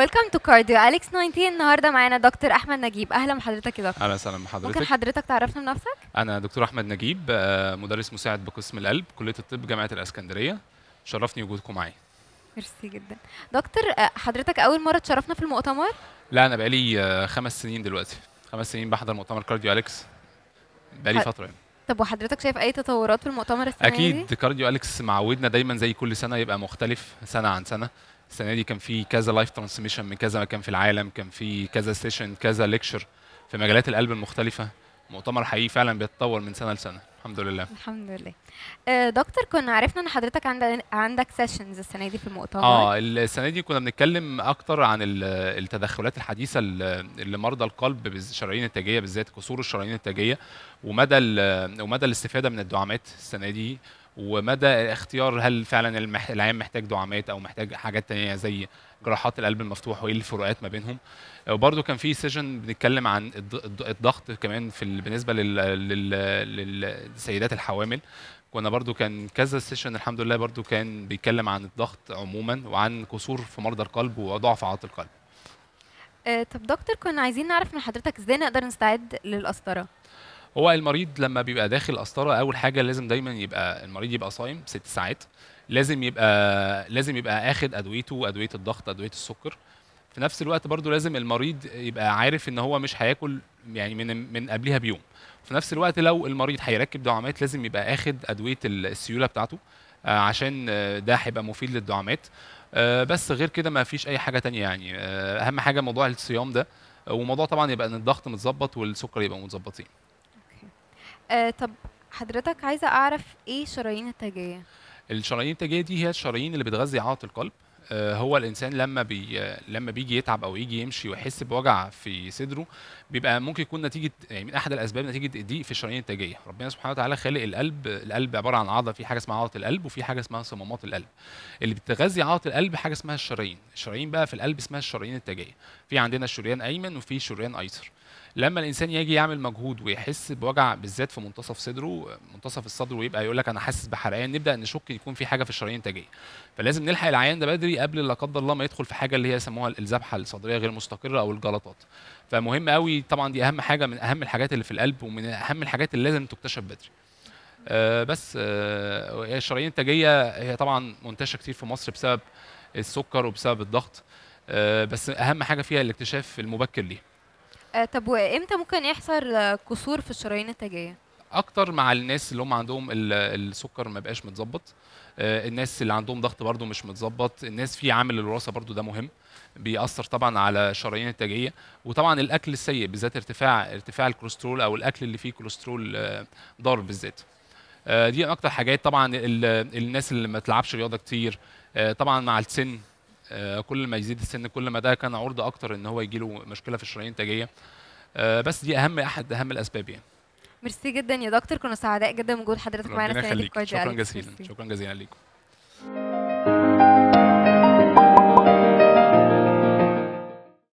ويلكم تو كارديو اليكس 19 النهارده معانا دكتور احمد نجيب اهلا بحضرتك يا دكتور اهلا وسهلا بحضرتك ممكن حضرتك تعرفنا بنفسك انا دكتور احمد نجيب آه، مدرس مساعد بقسم القلب كليه الطب جامعه الاسكندريه شرفني وجودكم معايا ميرسي جدا دكتور آه، حضرتك اول مره تشرفنا في المؤتمر لا انا بقالي آه، خمس سنين دلوقتي خمس سنين بحضر مؤتمر كارديو اليكس بقالي فتره يعني طب وحضرتك شايف اي تطورات في المؤتمر السنه اكيد كارديو اليكس معودنا دايما زي كل سنه يبقى مختلف سنه عن سنه السنه دي كان في كذا لايف ترانسميشن من كذا مكان في العالم كان في كذا سيشن كذا ليكشر في مجالات القلب المختلفه مؤتمر حقيقي فعلا بيتطور من سنه لسنه الحمد لله الحمد لله آه، دكتور كنا عرفنا ان حضرتك عندك عندك سيشنز السنه دي في المؤتمر اه السنه دي كنا بنتكلم اكتر عن التدخلات الحديثه لمرضى القلب الشرايين التاجيه بالذات كسور الشرايين التاجيه ومدى ومدى الاستفاده من الدعامات السنه دي ومدى اختيار هل فعلا العيان محتاج دعامات او محتاج حاجات تانية زي جراحات القلب المفتوح وايه الفروقات ما بينهم آه، وبرده كان في سيجن بنتكلم عن الضغط كمان في بالنسبه للسيدات الحوامل كنا برضو كان كذا سيشن الحمد لله برضو كان بيتكلم عن الضغط عموما وعن قصور في مرضى القلب وضعف عضلات القلب آه طب دكتور كنا عايزين نعرف من حضرتك ازاي نقدر نستعد للقسطره هو المريض لما بيبقى داخل قسطره اول حاجه لازم دايما يبقى المريض يبقى صايم ست ساعات لازم يبقى لازم يبقى اخد ادويته ادويه الضغط ادويه السكر في نفس الوقت برضو لازم المريض يبقى عارف ان هو مش هياكل يعني من من قبلها بيوم في نفس الوقت لو المريض هيركب دعامات لازم يبقى اخد ادويه السيوله بتاعته آه، عشان آه، ده هيبقى مفيد للدعامات آه، بس غير كده ما فيش اي حاجه تانية يعني اهم حاجه موضوع الصيام ده وموضوع طبعا يبقى ان الضغط متظبط والسكر يبقى متظبطين آه طب حضرتك عايزه اعرف ايه الشرايين التاجيه الشرايين التاجيه دي هي الشرايين اللي بتغذي عضله القلب آه، هو الانسان لما بي لما بيجي يتعب او يجي يمشي ويحس بوجع في صدره بيبقى ممكن يكون نتيجه يعني من احد الاسباب نتيجه الضيق في الشرايين التاجيه ربنا سبحانه وتعالى خالق القلب القلب عباره عن عضله في حاجه اسمها عضله القلب وفي حاجه اسمها صمامات القلب اللي بتغذي عضله القلب حاجه اسمها الشرايين الشرايين بقى في القلب اسمها الشرايين التاجيه في عندنا شريان ايمن وفي شريان ايسر لما الانسان يجي يعمل مجهود ويحس بوجع بالذات في منتصف صدره منتصف الصدر ويبقى يقول لك انا حاسس بحرقان نبدا نشك يكون في حاجه في الشرايين الانتاجيه فلازم نلحق العيان ده بدري قبل لا قدر الله ما يدخل في حاجه اللي هي يسموها الذبحه الصدريه غير مستقره او الجلطات فمهم قوي طبعا دي اهم حاجه من اهم الحاجات اللي في القلب ومن اهم الحاجات اللي لازم تكتشف بدري آه بس آه الشرايين الانتاجيه هي طبعا منتشره كتير في مصر بسبب السكر وبسبب الضغط آه بس اهم حاجه فيها الاكتشاف المبكر ليها آه طب وامتى ممكن يحصل كسور في الشرايين التاجيه؟ اكتر مع الناس اللي هم عندهم السكر ما بقاش متظبط آه، الناس اللي عندهم ضغط برده مش متظبط الناس في عامل الوراثه برده ده مهم بيأثر طبعا على الشرايين التاجيه وطبعا الاكل السيء بالذات ارتفاع ارتفاع الكوليسترول او الاكل اللي فيه كوليسترول آه، ضار بالذات آه، دي اكتر حاجات طبعا الناس اللي ما تلعبش رياضه كتير طبعا مع السن آه، كل ما يزيد السن كل ما ده كان عرضه اكتر ان هو يجي له مشكله في الشرايين التاجيه آه، بس دي اهم احد اهم الاسباب يعني ميرسي جدا يا دكتور كنا سعداء جدا بوجود حضرتك معانا في دي شكرا جزيلا شكرا جزيلا ليكم